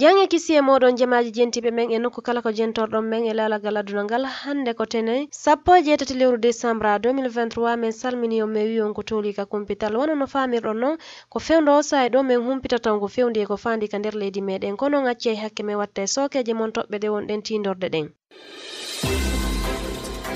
jange kisiyemo moɗon jamaji jentiɓe men e nokku e kala e e ko jentorɗon men e lalagal aduna ngal hande ko tene sappo jeetati lewru décembre 2023 min salmini on mi wi on ko tolika kumpital wona no famirɗon noon ko fewdo saye ɗo min humpitata on ko fewdi e ko fandi ka nder leydi meɗen kono acci hakke min watta e sokeje mon toɓɓe ɗe wonɗen tindorde ɗen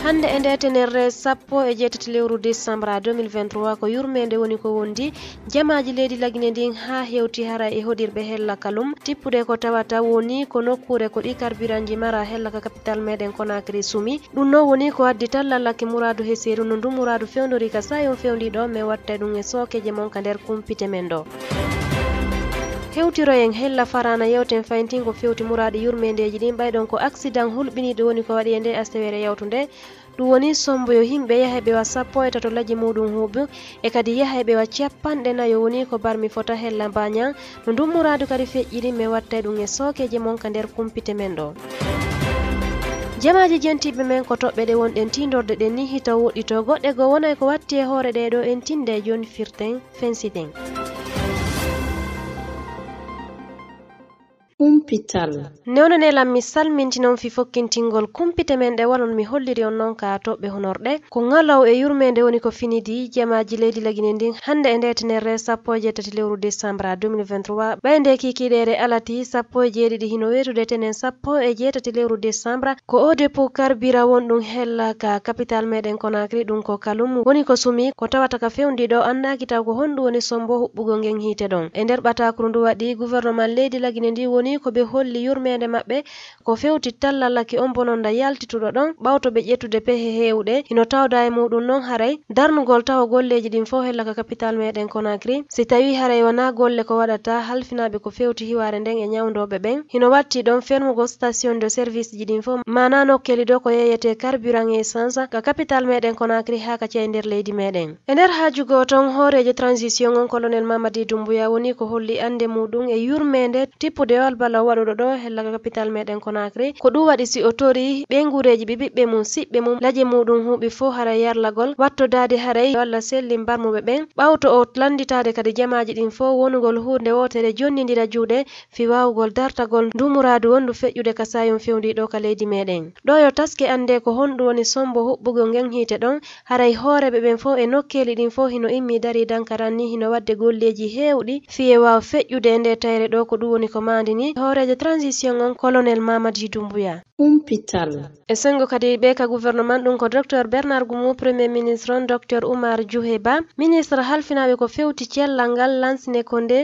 hannde e nde tenerre sappo e jeetati lewru décembre a 2023 ko yurmende woni ko wondi jamaaji leydi lagine ndin ha hewti hara e hoɗirɓe hellakalum tippude ko tawata woni ko nokkure ko ɗi carburant ji mara hellaka capital meɗen conacry suumi ɗum noon woni ko addi tallallakke mouradou he séri no ndu mouradou fewdori ka sa yon fewndi ɗo mais watta e ɗum e sookeje moon ka nder kumpite men ɗo hewtiroyen hella farana yewten fayintingo fewti muraɗi yurme ndeji ɗin ɓayɗon ko accident hulɓini ɗo woni ko waɗi e nde astewere yawtu nde ɗum woni sombuyo himɓe yaha ɓewa sappo e tato laaji muɗum huuɓu e kadi yaha ɓewa capanɗe nayo woni ko barmi fota hella mbañan no ndummuradu kadi feƴƴiɗin ɓe watta e ɗum e sokeje monka nder kumpite men ɗo jamaji jentiɓe men ko toɓɓe ɗe wonɗen tidorde ɗen ni hita woɗɗito goɗɗe go wonay ko watti e hoore ɗe ɗo en tinde joni firten fensiden hôpital newnane lam mi salminti noon fi kokkintingol kumpite men ɗe walon mi holliri on noon ka toɓɓe honorɗe ko ngalaw e yurmende woni ko finidi jamaji leydi lagine ndin hande e ndetenerre sappo e jeetati lewru décembre 2023 kiki kikiɗere alati sappo e jeeɗiɗi hino wetude tenen sappo e jeetati lewru décembre ko o depo karbira won ɗum hella ka capital meɗen konakri ɗum ko kalum woni ko sumi ko tawata ka fewndi ɗo annaki taw ko honɗum woni sombo huɓɓugol ngen hiite ɗon e nder ɓatakuru ndu waɗi gouvernement leydi lagine ndi woni ko ɓe holli yurmede maɓɓe ko fewti talla laki on bononda yaltituɗo ɗon ɓawto ɓe ƴettude pehe hewɗe ino tawda e muɗum non haray darnugol tawa golleji ɗin fo hellaka capital meɗen conakry si tawi haray wona golle ko waɗata halfinaɓe ko fewti hiware nden e nyawdoɓe ɓen ino watti ɗon fermugo station de service ji ɗin fo mana nokkeli ɗo ko yeyete carburant e essence ka capital meɗen conakry ha kacia e nder leydi meɗen e nder hajugo ton hooreje transition on colonel mamadi dumbuya woni ko holli ande muɗum e yurmede tippude ol waɗuɗo ɗo hella capital meɗen konakri ko ɗum waɗi si o tori ɓe gureji ɓe ɓiɓɓe mum siɓɓe mum laje muɗum huɓi fo hara yarlagol wattodade haray walla selli mbarmuɓe ɓen ɓawto o landitade kadi jamaji ɗin fo wonugol hunde wotere jonnidira juuɗe fi wawugol dartagol ndu muradu wondu feƴƴude kasayum ɗo ka leydi meɗen ɗo yo taske ande ko honɗum woni sombo huɓɓugol ngen hiite ɗon haray hooreɓe ɓen fo e nokkeli ɗin fo hino immi dari dankaran ni hino wadde golleji heewɗi fiye waw feƴƴude e nde tayre ɗo ko ɗum woni ko mandi ni hoore hoore de transition on colonel mamadji doumbouya umpital e sengo kadi ɓe ka gouvernement ɗum ko docteur bernard goumou premier ministre on docteur oumar djouhé ministre halfinaɓe ko fewti cellal lansine konde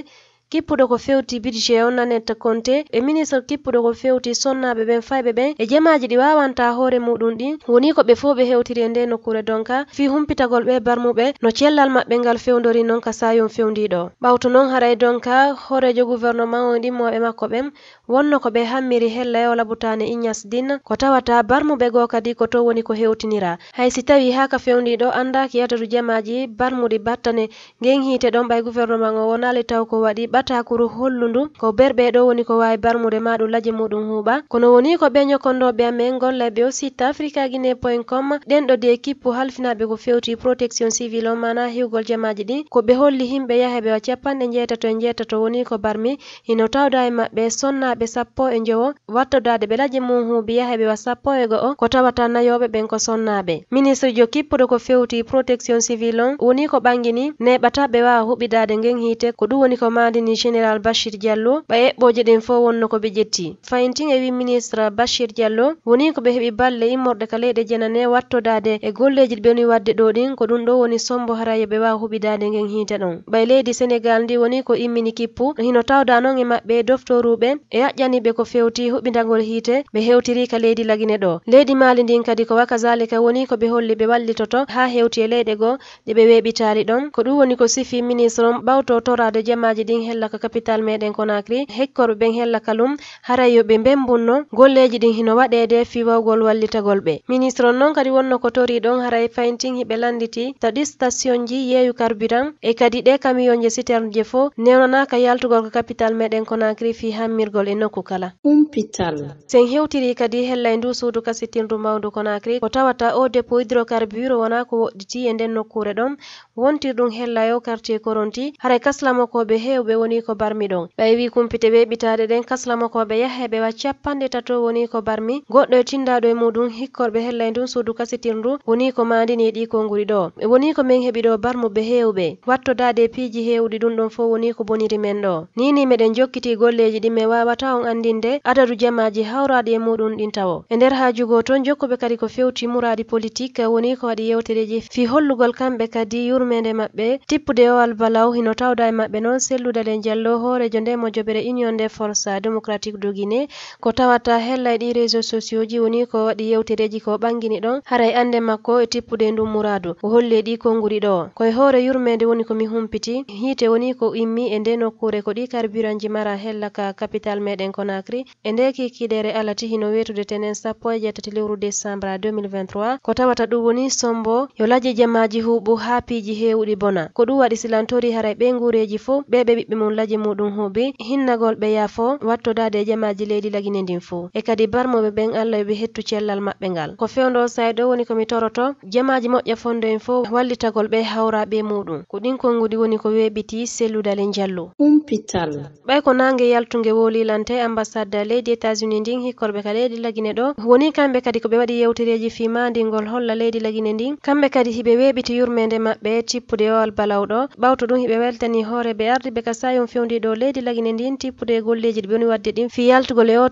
kipudoko feuti bidixeona netta konte eministro ko fewti sonnaɓe ɓen fay beɓen e, e jamaji ɗi wawanta hoore muɗum ɗi woni ko ɓe fo ɓe hewtiri e nde nokkure donka fi humpitagol ɓe e barmuɓe no cellal maɓɓe ngal fewdori noon ka sayum fewdiɗo ɓawto noon haray donka hoorejo gouvernement o ɗimmoɓe makko ɓen wonno ko ɓe hammiri hella e labutane ignas din ko tawata barmuɓe go kadi ko to woni ko hewtinira hay si tawi ha ka fewdiɗo anda ki jamaji barmuɗi battane gen hiite ɗon ɓay gouvernement o wonali taw ko waɗi batakuru hollundu ko berɓe ɗo woni ko wawi barmude ma laaje muɗum huuɓa kono woni ko ɓe nyokondoɓe amen golla ɓe o sitta africa guine point com ɗen ɗo de kippu halfinaɓe ko fewti protection civil on mana hiwgol jamaji ɗi ko ɓe holli himɓe yaheɓe wa capanɗe jeetato e jeetato woni ko barmi ino tawda e maɓɓe sonnaɓe sappo e jowo wattodade ɓe laje mum huuɓi yaheɓe wa sappo e go'o ko tawata nayoɓe ɓen ko sonnaɓe ministre jo kippuɗo ko fewti protection civil on woni ko ɓangini neɓata ɓe wawa huɓidade ngen hiite ko ɗum woni ko mandini wi'ni général bachir diallo ɓa heɓɓoje ɗen fo wonno ko ɓe ƴetti fayintine wi ministre bachir diallo woni ko ɓe heɓi balle immorɗe ka leyɗe janane wattodade e golleji ɓeni wadde ɗo ɗin ko ɗum ɗo woni sombo harayo ɓe wawa huɓidade ngen hiita ɗon ɓay e leydi sénégal ndi woni ko immini kippu hino tawda noon e maɓɓe doftoruɓe e yaƴƴaniɓe ko fewti huɓidagol hiite ɓe hewtiri ka leydi lagine ɗo leydi maali ndin kadi ko wakazalika woni ko ɓe holli ɓe wallitoto ha hewti e leyɗe goo ɗe ɓe weɓitari ɗon ko ɗum woni ko sifi ministre on ɓawto torade jamaji ɗin hellaka capital meɗen konakri hekkorɓe ɓen hellaka lum haray yo ɓe bembunno golleji ɗin hino waɗede fiwawgol wallitagol ɓe ministre on noon kadi wonno ko tori ɗon haray fayntin hiɓe landiti taɗi station ji yeeyu carburant e kadi ɗe camion je citerne je fo newnanaka yaltugol ko capital meɗen konakri fi hammirgol e nokku kala umpital sen hewtiri kadi hella e ndu suudu kasitindu mawdu konakri ko tawata o dépôt hydrocarbure wona ko woɗɗiti e nden nokkure ɗon wontir ɗum hella yo quartier koronti haray kaslamokoɓe hewɓe woni ko barmi ɗon ɓay wi kumpite ɓe ɓitaɗe ɗen kasla makko ɓe yaha ɓe wa capanɗe tato woni ko barmi goɗɗo e tindaɗo e muɗum hikkorɓe hellay ndun suudu kasitir ndu woni ko madini e ɗi konguri ɗo woni ko min heɓiɗo barmuɓe hewɓe wattodade piiji hewɗi ɗum ɗon fof woni ko boniri men ɗo nini meɗen jokkiti golleji ɗi min wawata on andinde adadu jamaji hawraɗi e muɗum ɗin tawo e nder hajugo toon jokkuɓe kadi ko fewti muraɗi politique woni ko waɗi yewtereji fi hollugol kamɓe kadi yurmede maɓɓe tippude owal e balaw hino tawda e maɓɓe noon sellude le jallohore jonde mojoɓere union des forces démocratique do guiné ko tawata hellay ɗi réseau sociaux ji woni ko waɗi yewtereji ko ɓangini ɗon haray ande makko e tippude ndu muradu o holli ɗi konnguri ɗo koye hoore yurmede woni komi humpiti hiite woni ko immi e nde nokkure ko ɗi carburant ji mara hella ka capital meɗen conakry e nde kikiɗere alati hino wetude tenen sappo e jettati lewru décembre 2023 ko tawata ɗum woni sombo yo laji jamaji huuɓu ha piiji hewɗi bona ko ɗum waɗi silantori haray ɓe ngureji fo ɓe ɓe ɓiɓɓe kanullaji muɗum hinnagol ɓe yaafo wattodade e jamaji leydi lagine ndin fuu e kadi barmoɓe ɓen allah yoɓe hettu cellal maɓɓe ngal ko fewdo sayɗo woni komi toroto jamaji moƴƴa fondo en fof wallitagol ɓe hawraɓe muɗum ko ɗin konngudi woni ko weɓiti selludale njallu humpital ɓay ko nangue yaltugue wolilante ambassade leydi états unis ndin hikkorɓe ka leydi lagine ɗo woni kamɓe kadi koɓe waɗi yewtereji fimandingol holla leydi lagine ndin kamɓe kadi hiɓe weɓiti yurmede maɓɓe cippude owal e balawɗo ɓawto ɗum hiɓe weltani hooreɓe ardiɓe ka sa yon fewndi dow leydi lagine ndin tippude golleji ɗi ɓewni wadde ɗin fi yaltugol e o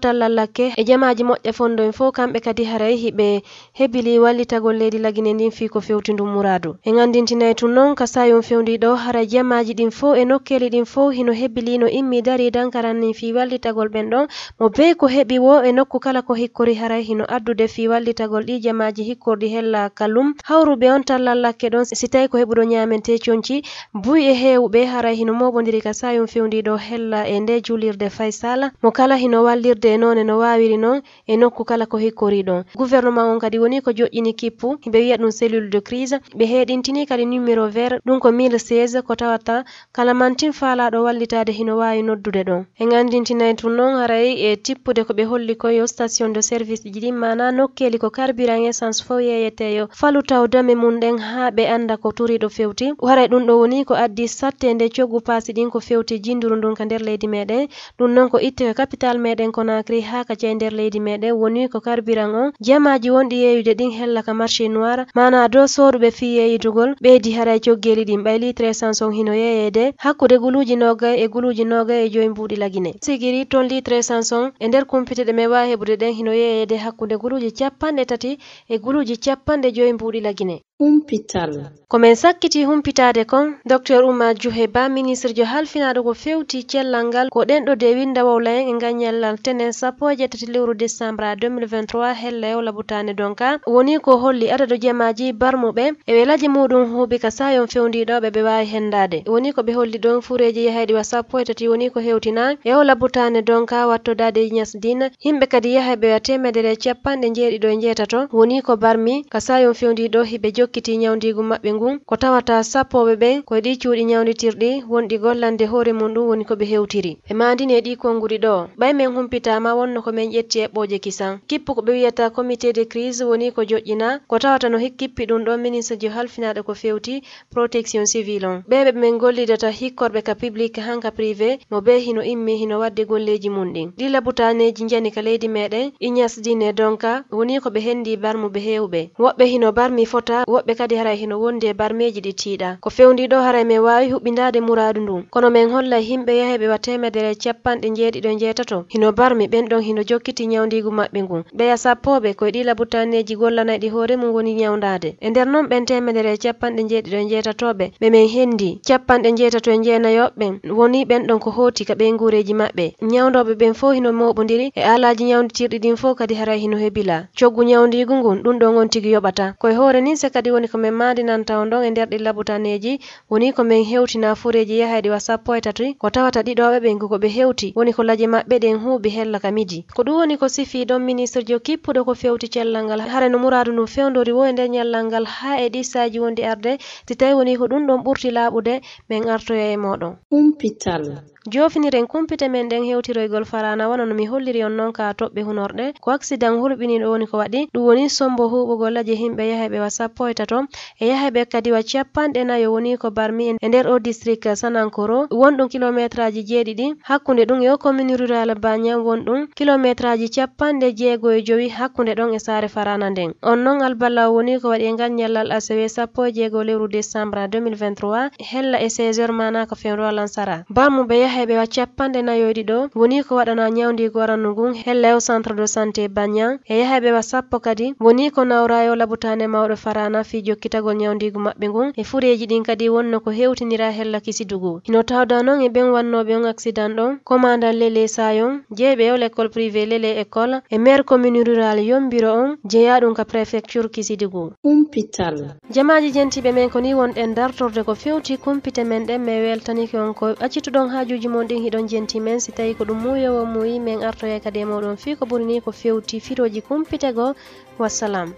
e jamaji moƴƴa fondo en fo kamɓe kadi haray hiɓe heɓili wallitagol leydi lagine ndin fi ko fewti ndu muradu e gandintinayi tun noon ka sa yon fewndi ɗo hara jamaji ɗin fo e nokkeli ɗin fo hino heɓili no immi dari dankaran ni fi wallitagol ɓen ɗon mo bey ko heɓi wo e nokku kala ko hikkori haray hino addude fi wallitagol ɗi jamaji hikkorɗi hella kalum hawruɓe on tallal lallakke ɗon si tawi ko heɓuɗo ñamentecconci buy e hewɓe haray hino moɓodiri ka sayunfyundiɗo hella e nde julirde fay sala mo kala hino wallirde e noon no wawiri noon e nokku kala ko hikkori ɗon gouvernement on kadi woni ko joƴƴini kippu ɓe wiya ɗum cellule de crise ɓe heɗintini kadi numéro vert ɗum ko 1016 ko tawata kala mantin faalaɗo wallitade hino wawi noddude ɗon e andintinay tun noon haray e tippude ko ɓe holli ko yo station de service ji ɗin mana nokkeli ko carburant essence fo yeyeteyo falu taw dame mum ɗen ha ɓe anda ko turiɗo fewti haray ɗum ɗo woni ko addi satte nde coggu pasi ɗin ko fewti fewte jinduru ndun ka nder leydi meɗen ɗum noon ko itti ko capital meɗen konacri ha ka jey nder leydi meɗen woni ko carburant on jamaji wonɗi yeeyude ɗin hella ka marché noir mana dow soduɓe fi yeeyitugol ɓeydi haray coggeli ɗin ɓayli tresanson hino yeeyede hakkude guluji nogay e guluji nogay e joyi mbuɗi lagine sigiri ton li tresanson e nder kumpiteɗe me wawi heɓude ɗen hino yeeyede hakkude guluji capanɗe tati e guluji capanɗe joyi mbuɗi lagine humpital ko min sakkiti humpitade kon docteur oumar juhe ba jo halfinaɗo ko fewti cellal ngal ko ɗen ɗo de winda wowla en e gagnallal tenen sappoje e tati lewru décembre 2023 hella yewla butane donka woni ko holli adado jemaji barmuɓe e welaji muɗum huuɓi ka sayon fewdiɗoɓe ɓe wawi hendade woni ko ɓe holli ɗon fureji yahayɗi wa sappo e tati woni ko hewtina o e butane donka wattodade ñasdina himɓe kadi yahay ɓe wa temedere capanɗe jeeɗiɗo e jeetato woni ko barmi ka sayon fewndiɗo hiɓe jokki ekkiti nyawndigu maɓɓe ngun ko tawata sappoɓe ɓen ko ɗi cuuɗi nyawditirɗi wonɗi gollande hoore mum ɗum woni ko hewtiri ɓe mandini e ɗi konnguri ɗo ɓay men humpitama wonno ko men ƴetti eɓɓoje kisan kippu ko ɓe wiyata comité de crise woni ko joƴƴina ko tawata no kippi ɗum ɗon ministre ji halfinaɗo ko fewti protection civile on ɓeɓe min gollidata hikkorɓe ka publique hanka privé no be hino immi hino wadde golleji mum ɗin ɗi labutaneji jani ka leydi meɗen dine donka woni ko ɓe hendi barmu ɓe hewɓe woɓɓe hino barmi fota woɓɓe kadi haray hino wondi e barmeji ɗi tiiɗa ko fewndi ɗo haray me wawi huɓɓindade muradu ndum kono min holla himɓe yaheɓe wa temedere capanɗe jeeɗiɗo jeetato hino barmi ɓen ɗon hino jokkiti nyawdigu maɓɓe ngun ɓeya sappoɓe koye labutaneji gollanay ɗi hoore mum woni nyawdade e nder noon ɓen temedere e capanɗe jeeɗiɗo e jeetatoɓe ɓe min hendi capanɗe jeetato e jeenayoɓɓe woni ɓen ɗon ko hoti ka ɓe guureji maɓɓe nyawdoɓe ɓen fo hino moɓodiri e alaji nyawditirɗi ɗin fo kadi haray hino hebila coggu nyawdigu ngun ɗum ɗon on tigi yoɓata koye hoore ni se kadi hadi woni ko men maadi nan e nder ɗi labutaneji woni ko men hewtina fureji yahayɗi wa sappo e tati ko tawata ɗiɗoɓe ɓen ko ɓe hewti woni ko laje maɓɓe ɗen huuɓi hella ka miji ko ɗum woni ko sifi ɗon ministre jo kippuɗo ko fewti cellal ngal hare no muradu no fewdori wo e nder ñallal ngal ha e ɗi saji wondi arde si tawi woni ko ɗum ɗon ɓurti laaɓude min artoya e moɗon jofiniren kumpite men nden hewtiroygol farana no mi holliri on non ka toɓɓe hunorɗe ko accident hulɓini woni ko waɗi ɗum woni sombo huɓogolla je himɓe yahay ɓe wa sappo e tato e yahay kadiwa kadi wa capanɗe nayo woni ko barmi e nder o district sanankoro wonɗum kilométre aji jeeɗiɗi hakkunde ɗum yo commune rural won wonɗum kilométre ji capanɗe jeego e jowi hakkunde ɗon e saare farana nden on non alballaw woni ko waɗi e ngal ñallal asewe sappo e jeego lewru décembre 2023 hella e 16 heures mana ko fewdo lansara barmuɓe yaha hebe wa capanɗe nayo ɗiɗo woni ko waɗana nyawdi gwaranu ngun e centre de santé bagnan e yaheɓe wa sappo kadi woni ko nawra yo labutane mawɗo farana fi jokkitagol nyawdigu maɓɓe ngun e fureji ɗin kadi wonno ko hewtinira hella kisidugu ino tawda non e ɓen wannoɓe on accident ɗon commandant lele sayon jeeɓe l l'école privé lele école e maire commune rural yombiro on jeeyaɗum ka préfecture kisidugu kumpital jamaji jentiɓe men ko ni wonɗen dartorde ko fewti kumpite men ɗen me weltanike on ko accituɗon haajuji mon moɗon hiɗon jenti men si tawi ko ɗum muyowo muyi men artoya kadi e moɗon fi ko ɓurini ko fewti firoji kumpitego wassalam